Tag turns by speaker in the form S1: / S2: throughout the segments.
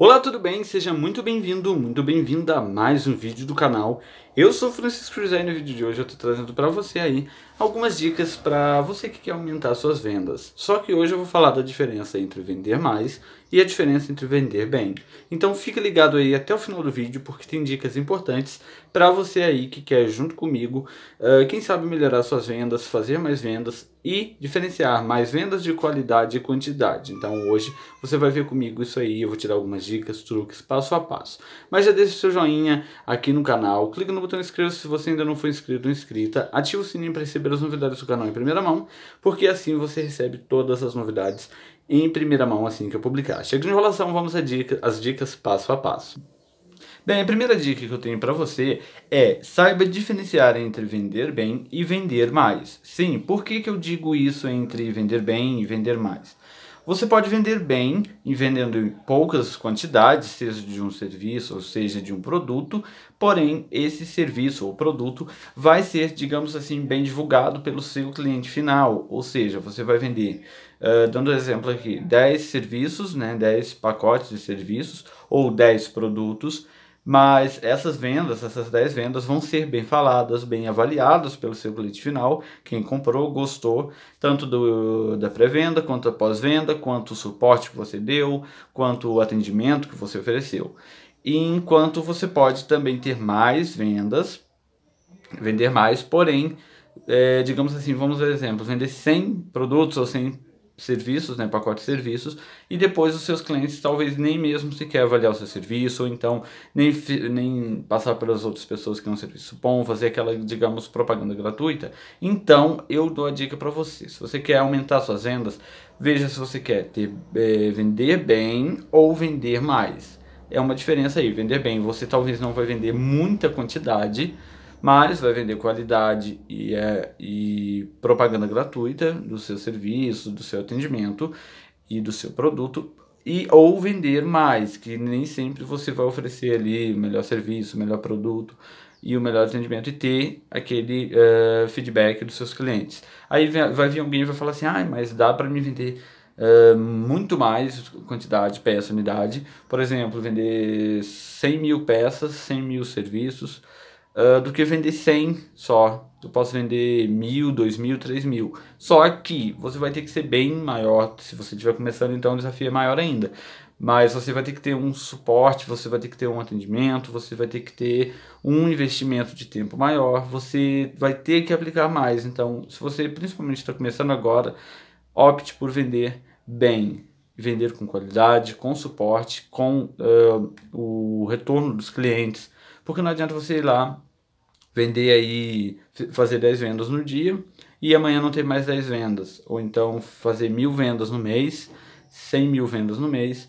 S1: Olá, tudo bem? Seja muito bem-vindo, muito bem-vinda a mais um vídeo do canal. Eu sou Francisco José e no vídeo de hoje eu estou trazendo para você aí algumas dicas para você que quer aumentar suas vendas. Só que hoje eu vou falar da diferença entre vender mais e a diferença entre vender bem. Então fique ligado aí até o final do vídeo porque tem dicas importantes para você aí que quer junto comigo, uh, quem sabe melhorar suas vendas, fazer mais vendas e diferenciar mais vendas de qualidade e quantidade. Então hoje você vai ver comigo isso aí, eu vou te dar algumas dicas, truques, passo a passo. Mas já deixa o seu joinha aqui no canal, clica no botão inscreva se você ainda não for inscrito ou inscrita, ativa o sininho para receber as novidades do canal em primeira mão, porque assim você recebe todas as novidades em primeira mão assim que eu publicar. Chega de enrolação, vamos às dicas, as dicas passo a passo. Bem, a primeira dica que eu tenho para você é saiba diferenciar entre vender bem e vender mais. Sim, por que, que eu digo isso entre vender bem e vender mais? Você pode vender bem, e vendendo em poucas quantidades, seja de um serviço ou seja de um produto, porém esse serviço ou produto vai ser, digamos assim, bem divulgado pelo seu cliente final. Ou seja, você vai vender, uh, dando um exemplo aqui, 10 serviços, né, 10 pacotes de serviços ou 10 produtos mas essas vendas, essas 10 vendas, vão ser bem faladas, bem avaliadas pelo seu cliente final, quem comprou, gostou, tanto do, da pré-venda, quanto a pós-venda, quanto o suporte que você deu, quanto o atendimento que você ofereceu. E enquanto você pode também ter mais vendas, vender mais, porém, é, digamos assim, vamos ver exemplo, vender 100 produtos ou 100 serviços, né, pacote de serviços, e depois os seus clientes talvez nem mesmo sequer avaliar o seu serviço, ou então nem, nem passar pelas outras pessoas que não serviço bom, fazer aquela, digamos, propaganda gratuita. Então, eu dou a dica para você. Se você quer aumentar suas vendas, veja se você quer ter, é, vender bem ou vender mais. É uma diferença aí, vender bem, você talvez não vai vender muita quantidade, mas vai vender qualidade e, é, e propaganda gratuita do seu serviço, do seu atendimento e do seu produto e ou vender mais, que nem sempre você vai oferecer ali o melhor serviço, o melhor produto e o melhor atendimento e ter aquele uh, feedback dos seus clientes. Aí vai, vai vir alguém e vai falar assim, ah, mas dá para me vender uh, muito mais quantidade, peça, unidade. Por exemplo, vender 100 mil peças, 100 mil serviços, uh, do que vender 100 só. Eu posso vender mil, dois mil, três mil. Só que você vai ter que ser bem maior. Se você estiver começando, então o desafio é maior ainda. Mas você vai ter que ter um suporte, você vai ter que ter um atendimento, você vai ter que ter um investimento de tempo maior, você vai ter que aplicar mais. Então, se você principalmente está começando agora, opte por vender bem, vender com qualidade, com suporte, com uh, o retorno dos clientes, porque não adianta você ir lá vender aí, fazer 10 vendas no dia e amanhã não ter mais 10 vendas. Ou então fazer mil vendas no mês, 100 mil vendas no mês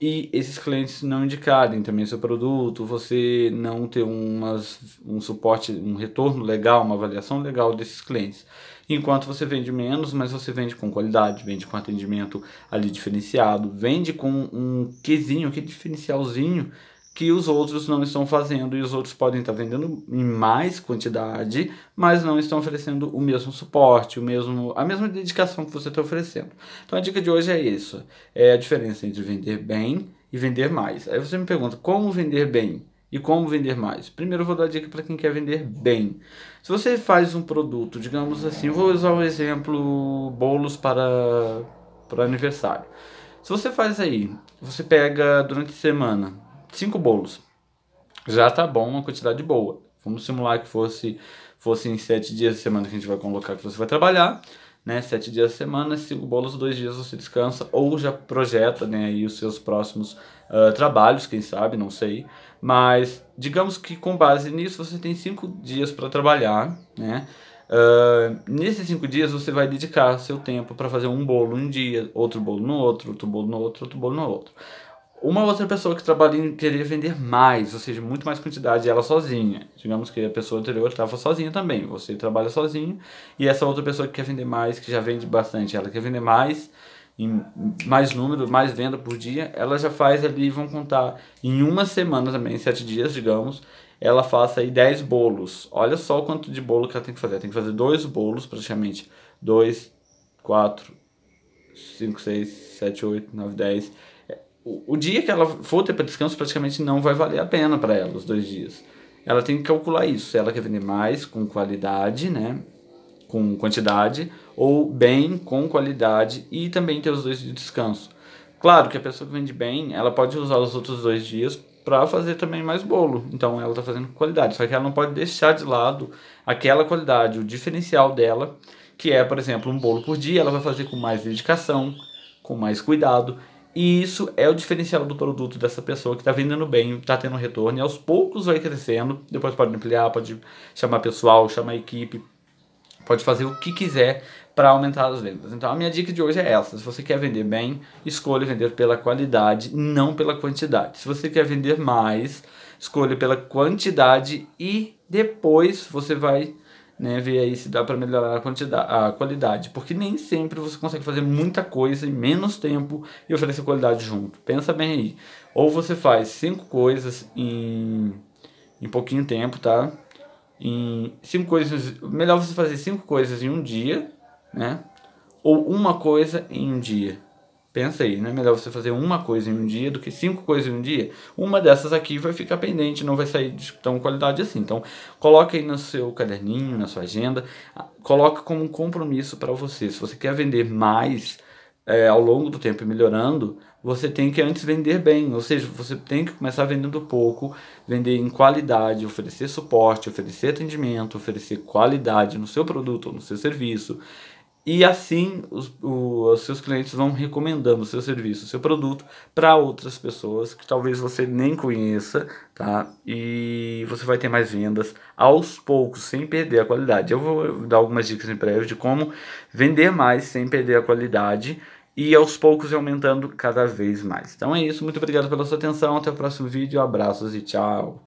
S1: e esses clientes não indicarem também seu produto, você não ter umas, um suporte, um retorno legal, uma avaliação legal desses clientes. Enquanto você vende menos, mas você vende com qualidade, vende com atendimento ali diferenciado, vende com um quesinho, aquele diferencialzinho que os outros não estão fazendo e os outros podem estar vendendo em mais quantidade, mas não estão oferecendo o mesmo suporte, o mesmo, a mesma dedicação que você está oferecendo. Então a dica de hoje é isso: é a diferença entre vender bem e vender mais. Aí você me pergunta como vender bem e como vender mais. Primeiro eu vou dar dica para quem quer vender bem. Se você faz um produto, digamos assim, vou usar o um exemplo bolos para para aniversário. Se você faz aí, você pega durante a semana cinco bolos. Já tá bom, uma quantidade boa. Vamos simular que fosse, fosse em sete dias da semana que a gente vai colocar que você vai trabalhar, né? Sete dias da semana, cinco bolos, dois dias você descansa ou já projeta, né? Aí os seus próximos uh, trabalhos, quem sabe, não sei. Mas digamos que com base nisso você tem cinco dias para trabalhar, né? Uh, nesses cinco dias você vai dedicar seu tempo para fazer um bolo um dia, outro bolo no outro, outro bolo no outro, outro bolo no outro. Uma outra pessoa que trabalha em querer vender mais, ou seja, muito mais quantidade, ela sozinha. Digamos que a pessoa anterior estava sozinha também, você trabalha sozinho, e essa outra pessoa que quer vender mais, que já vende bastante, ela quer vender mais, em mais número, mais venda por dia, ela já faz ali, vão contar, em uma semana também, sete dias, digamos, ela faça aí 10 bolos. Olha só o quanto de bolo que ela tem que fazer. Ela tem que fazer dois bolos, praticamente. 2, 4, 5, 6, 7, 8, 9, 10 o, dia que ela for ter para descanso praticamente não vai valer a pena para ela, os dois dias. Ela tem que calcular isso, se ela quer vender mais com qualidade, né? Com quantidade, ou bem com qualidade e também ter os dois de descanso. Claro que a pessoa que vende bem, ela pode usar os outros dois dias para fazer também mais bolo. Então ela está fazendo com qualidade, só que ela não pode deixar de lado aquela qualidade, o diferencial dela, que é, por exemplo, um bolo por dia, ela vai fazer com mais dedicação, com mais cuidado e isso é o diferencial do produto dessa pessoa que está vendendo bem, está tendo retorno e aos poucos vai crescendo. Depois pode ampliar, pode chamar pessoal, chamar equipe, pode fazer o que quiser para aumentar as vendas. Então a minha dica de hoje é essa: se você quer vender bem, escolha vender pela qualidade, não pela quantidade. Se você quer vender mais, escolha pela quantidade e depois você vai né, ver aí se dá para melhorar a, quantidade, a qualidade, porque nem sempre você consegue fazer muita coisa em menos tempo e oferecer qualidade junto. Pensa bem aí. Ou você faz cinco coisas em, em pouquinho tempo, tá? Em cinco coisas, melhor você fazer cinco coisas em um dia, né? Ou uma coisa em um dia. Pensa aí, não é melhor você fazer uma coisa em um dia do que cinco coisas em um dia? Uma dessas aqui vai ficar pendente, não vai sair de tão qualidade assim. Então, coloque aí no seu caderninho, na sua agenda, ah, coloque como um compromisso para você. Se você quer vender mais é, ao longo do tempo e melhorando, você tem que antes vender bem, ou seja, você tem que começar vendendo pouco, vender em qualidade, oferecer suporte, oferecer atendimento, oferecer qualidade no seu produto ou no seu serviço, e assim os, o, os seus clientes vão recomendando o seu serviço, o seu produto para outras pessoas que talvez você nem conheça, tá? E você vai ter mais vendas aos poucos, sem perder a qualidade. Eu vou dar algumas dicas em breve de como vender mais sem perder a qualidade e aos poucos aumentando cada vez mais. Então é isso, muito obrigado pela sua atenção, até o próximo vídeo, abraços e tchau.